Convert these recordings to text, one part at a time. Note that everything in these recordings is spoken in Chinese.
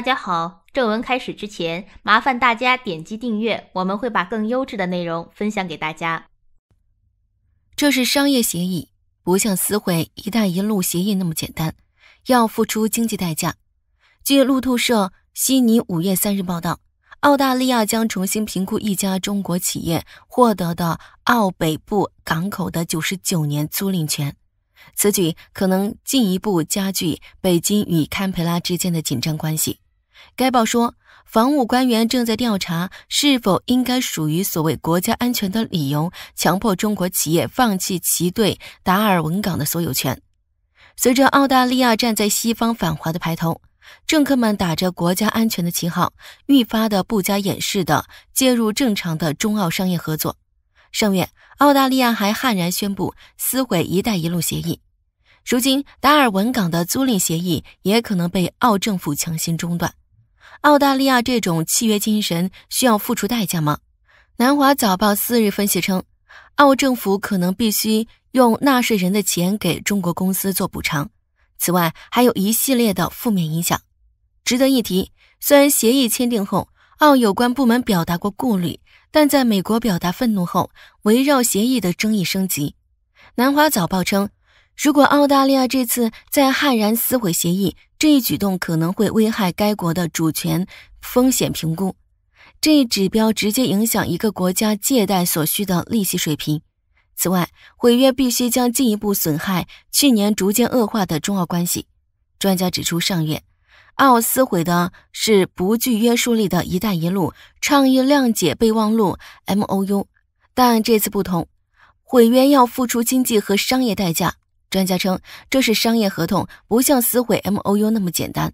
大家好，正文开始之前，麻烦大家点击订阅，我们会把更优质的内容分享给大家。这是商业协议，不像撕毁“一带一路”协议那么简单，要付出经济代价。据路透社悉尼五月三日报道，澳大利亚将重新评估一家中国企业获得的澳北部港口的九十九年租赁权，此举可能进一步加剧北京与堪培拉之间的紧张关系。该报说，防务官员正在调查是否应该属于所谓国家安全的理由，强迫中国企业放弃其对达尔文港的所有权。随着澳大利亚站在西方反华的排头，政客们打着国家安全的旗号，愈发的不加掩饰的介入正常的中澳商业合作。上月，澳大利亚还悍然宣布撕毁“一带一路”协议，如今达尔文港的租赁协议也可能被澳政府强行中断。澳大利亚这种契约精神需要付出代价吗？南华早报四日分析称，澳政府可能必须用纳税人的钱给中国公司做补偿。此外，还有一系列的负面影响。值得一提，虽然协议签订后，澳有关部门表达过顾虑，但在美国表达愤怒后，围绕协议的争议升级。南华早报称。如果澳大利亚这次再悍然撕毁协议，这一举动可能会危害该国的主权风险评估，这一指标直接影响一个国家借贷所需的利息水平。此外，毁约必须将进一步损害去年逐渐恶化的中澳关系。专家指出，上月，澳撕毁的是不具约束力的一带一路倡议谅解备忘录 （M O U），但这次不同，毁约要付出经济和商业代价。专家称，这是商业合同，不像撕毁 M O U 那么简单。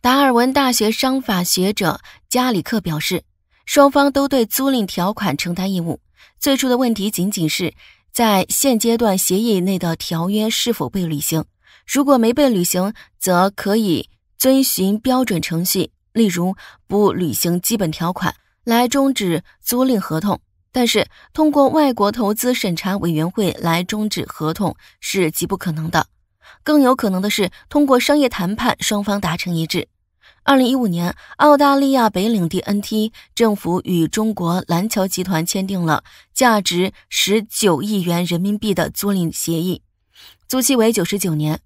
达尔文大学商法学者加里克表示，双方都对租赁条款承担义务。最初的问题仅仅是在现阶段协议内的条约是否被履行。如果没被履行，则可以遵循标准程序，例如不履行基本条款来终止租赁合同。但是，通过外国投资审查委员会来终止合同是极不可能的，更有可能的是通过商业谈判，双方达成一致。二零一五年，澳大利亚北领地 NT 政府与中国蓝桥集团签订了价值十九亿元人民币的租赁协议，租期为九十九年，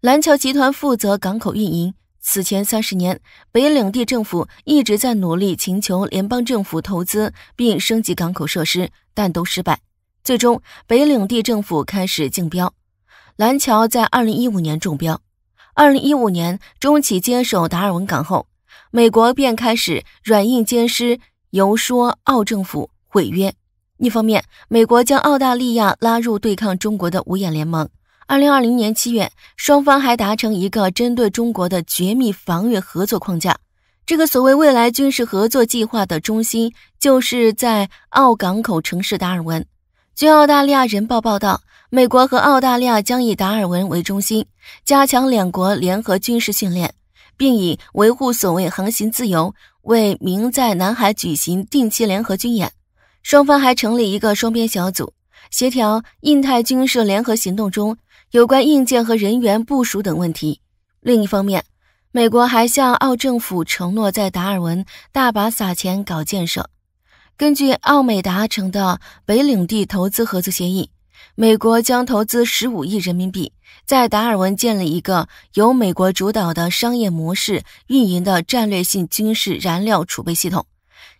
蓝桥集团负责港口运营。此前三十年，北领地政府一直在努力请求联邦政府投资并升级港口设施，但都失败。最终，北领地政府开始竞标，蓝桥在二零一五年中标。二零一五年，中企接手达尔文港后，美国便开始软硬兼施游说澳政府毁约。一方面，美国将澳大利亚拉入对抗中国的五眼联盟。二零二零年七月，双方还达成一个针对中国的绝密防御合作框架。这个所谓未来军事合作计划的中心就是在澳港口城市达尔文。据澳大利亚人报报道，美国和澳大利亚将以达尔文为中心，加强两国联合军事训练，并以维护所谓航行自由为名，在南海举行定期联合军演。双方还成立一个双边小组，协调印太军事联合行动中。有关硬件和人员部署等问题。另一方面，美国还向澳政府承诺在达尔文大把撒钱搞建设。根据澳美达成的北领地投资合作协议，美国将投资十五亿人民币，在达尔文建立一个由美国主导的商业模式运营的战略性军事燃料储备系统，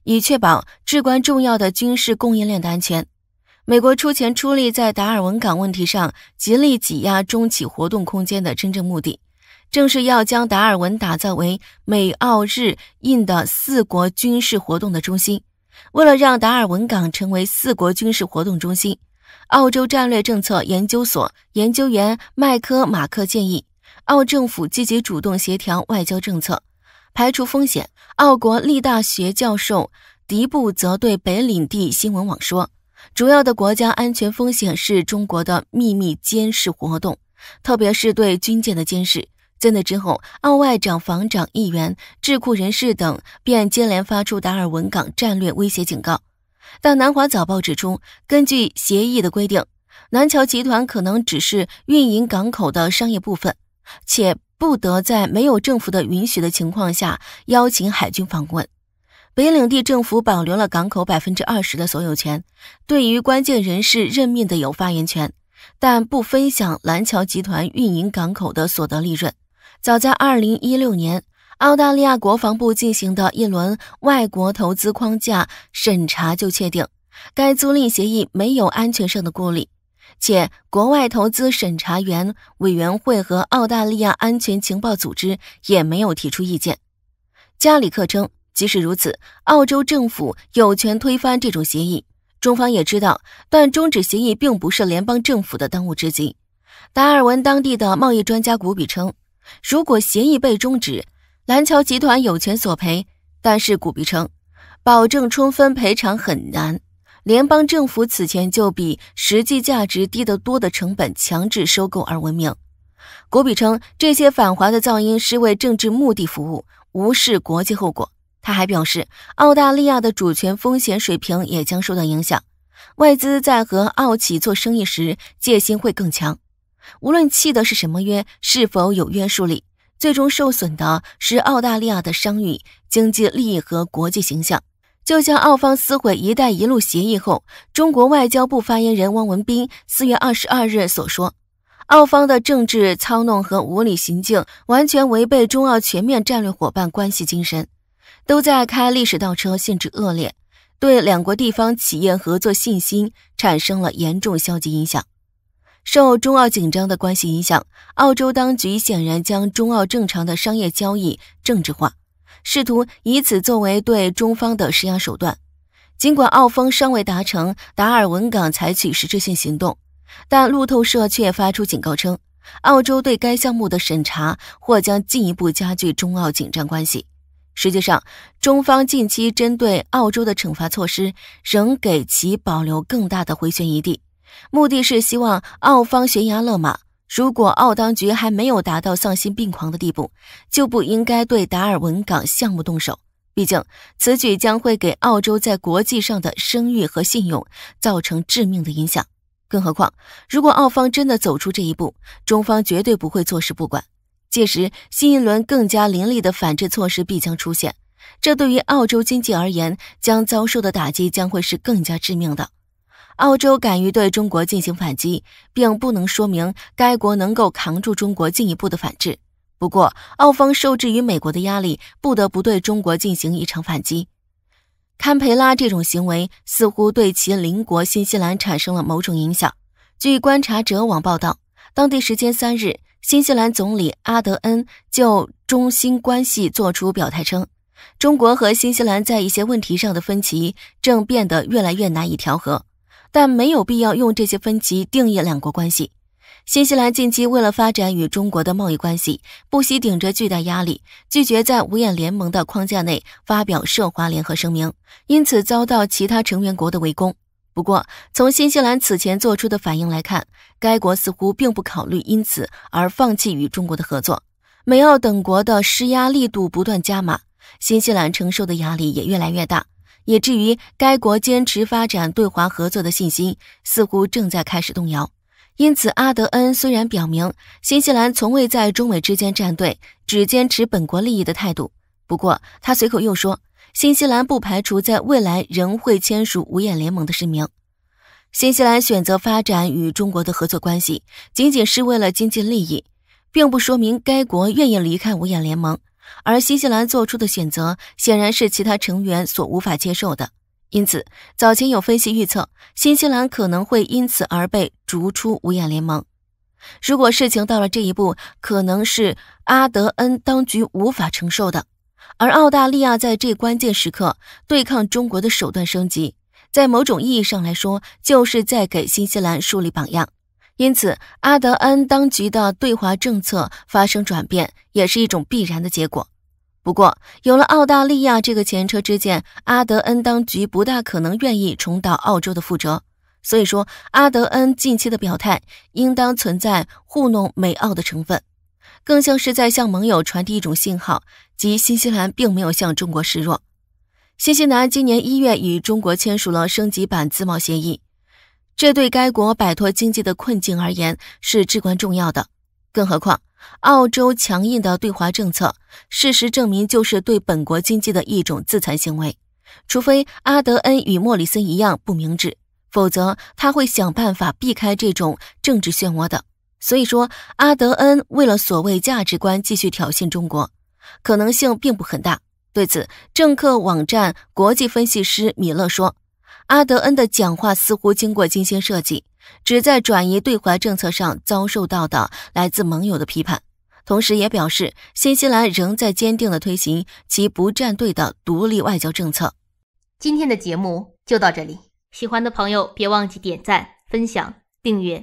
以确保至关重要的军事供应链的安全。美国出钱出力在达尔文港问题上极力挤压中企活动空间的真正目的，正是要将达尔文打造为美澳日印的四国军事活动的中心。为了让达尔文港成为四国军事活动中心，澳洲战略政策研究所研究员麦克马克建议，澳政府积极主动协调外交政策，排除风险。澳国立大学教授迪布则对北领地新闻网说。主要的国家安全风险是中国的秘密监视活动，特别是对军舰的监视。在那之后，澳外长、防长、议员、智库人士等便接连发出达尔文港战略威胁警告。但南华早报指出，根据协议的规定，南桥集团可能只是运营港口的商业部分，且不得在没有政府的允许的情况下邀请海军访问。北领地政府保留了港口百分之二十的所有权，对于关键人士任命的有发言权，但不分享蓝桥集团运营港口的所得利润。早在二零一六年，澳大利亚国防部进行的一轮外国投资框架审查就确定，该租赁协议没有安全上的顾虑，且国外投资审查员委员会和澳大利亚安全情报组织也没有提出意见。加里克称。即使如此，澳洲政府有权推翻这种协议。中方也知道，但终止协议并不是联邦政府的当务之急。达尔文当地的贸易专家古比称，如果协议被终止，蓝桥集团有权索赔。但是古比称，保证充分赔偿很难。联邦政府此前就比实际价值低得多的成本强制收购而闻名。古比称，这些反华的噪音是为政治目的服务，无视国际后果。他还表示，澳大利亚的主权风险水平也将受到影响，外资在和澳企做生意时戒心会更强。无论签的是什么约，是否有约束力，最终受损的是澳大利亚的商誉、经济利益和国际形象。就像澳方撕毁“一带一路”协议后，中国外交部发言人汪文斌四月二十二日所说：“澳方的政治操弄和无理行径，完全违背中澳全面战略伙伴关系精神。”都在开历史倒车，性质恶劣，对两国地方企业合作信心产生了严重消极影响。受中澳紧张的关系影响，澳洲当局显然将中澳正常的商业交易政治化，试图以此作为对中方的施压手段。尽管澳方尚未达成达尔文港采取实质性行动，但路透社却发出警告称，澳洲对该项目的审查或将进一步加剧中澳紧张关系。实际上，中方近期针对澳洲的惩罚措施，仍给其保留更大的回旋余地，目的是希望澳方悬崖勒马。如果澳当局还没有达到丧心病狂的地步，就不应该对达尔文港项目动手。毕竟，此举将会给澳洲在国际上的声誉和信用造成致命的影响。更何况，如果澳方真的走出这一步，中方绝对不会坐视不管。届时，新一轮更加凌厉的反制措施必将出现，这对于澳洲经济而言，将遭受的打击将会是更加致命的。澳洲敢于对中国进行反击，并不能说明该国能够扛住中国进一步的反制。不过，澳方受制于美国的压力，不得不对中国进行一场反击。堪培拉这种行为似乎对其邻国新西兰产生了某种影响。据观察者网报道，当地时间三日。新西兰总理阿德恩就中新关系作出表态称，中国和新西兰在一些问题上的分歧正变得越来越难以调和，但没有必要用这些分歧定义两国关系。新西兰近期为了发展与中国的贸易关系，不惜顶着巨大压力拒绝在五眼联盟的框架内发表涉华联合声明，因此遭到其他成员国的围攻。不过，从新西兰此前做出的反应来看，该国似乎并不考虑因此而放弃与中国的合作。美、澳等国的施压力度不断加码，新西兰承受的压力也越来越大，以至于该国坚持发展对华合作的信心似乎正在开始动摇。因此，阿德恩虽然表明新西兰从未在中美之间站队，只坚持本国利益的态度，不过他随口又说。新西兰不排除在未来仍会签署五眼联盟的声明。新西兰选择发展与中国的合作关系，仅仅是为了经济利益，并不说明该国愿意离开五眼联盟。而新西兰做出的选择显然是其他成员所无法接受的，因此早前有分析预测，新西兰可能会因此而被逐出五眼联盟。如果事情到了这一步，可能是阿德恩当局无法承受的。而澳大利亚在这关键时刻对抗中国的手段升级，在某种意义上来说，就是在给新西兰树立榜样。因此，阿德恩当局的对华政策发生转变，也是一种必然的结果。不过，有了澳大利亚这个前车之鉴，阿德恩当局不大可能愿意重蹈澳洲的覆辙。所以说，阿德恩近期的表态，应当存在糊弄美澳的成分。更像是在向盟友传递一种信号，即新西兰并没有向中国示弱。新西兰今年一月与中国签署了升级版自贸协议，这对该国摆脱经济的困境而言是至关重要的。更何况，澳洲强硬的对华政策，事实证明就是对本国经济的一种自残行为。除非阿德恩与莫里森一样不明智，否则他会想办法避开这种政治漩涡的。所以说，阿德恩为了所谓价值观继续挑衅中国，可能性并不很大。对此，政客网站国际分析师米勒说：“阿德恩的讲话似乎经过精心设计，旨在转移对华政策上遭受到的来自盟友的批判。”同时也表示，新西兰仍在坚定地推行其不站队的独立外交政策。今天的节目就到这里，喜欢的朋友别忘记点赞、分享、订阅。